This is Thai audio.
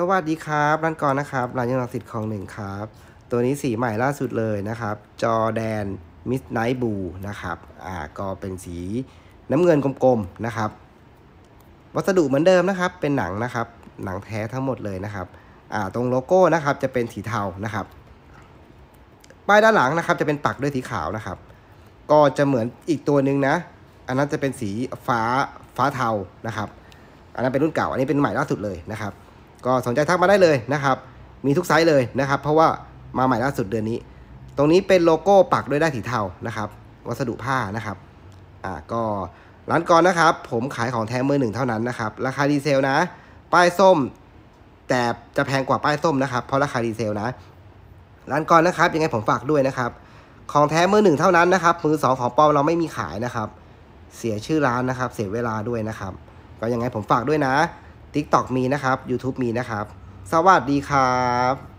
สวัสดีครับรันกรนะครับร้านยนต์สิทธิ์ของหนึ่งครับ ตัวนี้สีใหม่ล่าสุดเลยนะครับ จอแดนมิสไนท์บูนะครับอ่าก็เป็นสีน้ำเงินกลมๆนะครับ วัสดุเหมือนเดิมนะครับเป็นหนังนะครับหนังแท้ทั้งหมดเลยนะครับอ่าตรงโลโก้นะครับจะเป็นสีเทานะครับป้ายด้านหลังนะครับจะเป็นปักด้วยสีขาวนะครับ ก็จะเหมือนอีกตัวหนึ่งนะอันนั้นจะเป็นสีฟ้าฟ้าเทานะครับ อันนั้นเป็นรุ่นเก่าอันนี้เป็นใหม่ล่าสุดเลยนะครับก็สนใจทักมาได้เลยนะครับ มีทุกไซส์เลยนะครับ เพราะว่ามาใหม่ล่าสุดเดือนนี้ ตรงนี้เป็นโลโก้ปักด้วยด้ายสีเทานะครับ วัสดุผ้านะครับ อ่า ก็ร้านกอนนะครับ ผมขายของแท้มือหนึ่งเท่านั้นนะครับ ราคาดีเซลนะ ป้ายส้ม แต่จะแพงกว่าป้ายส้มนะครับ เพราะราคาดีเซลนะ ร้านกอนนะครับ ยังไงผมฝากด้วยนะครับ ของแท้มือหนึ่งเท่านั้นนะครับ มือสองของปลอมเราไม่มีขายนะครับ เสียชื่อร้านนะครับ เสียเวลาด้วยนะครับ ก็ยังไงผมฝากด้วยนะ TikTok มีนะครับ YouTube มีนะครับ สวัสดีครับ